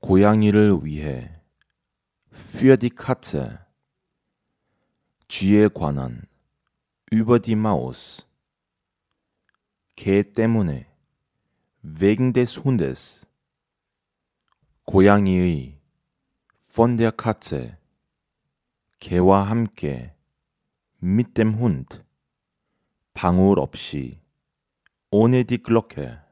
고양이를 위해 für die Katze 쥐에 관한 über die Maus 개 때문에 wegen des Hundes 고양이의 von der Katze 개와 함께 mit dem Hund 방울 없이 ohne die Glocke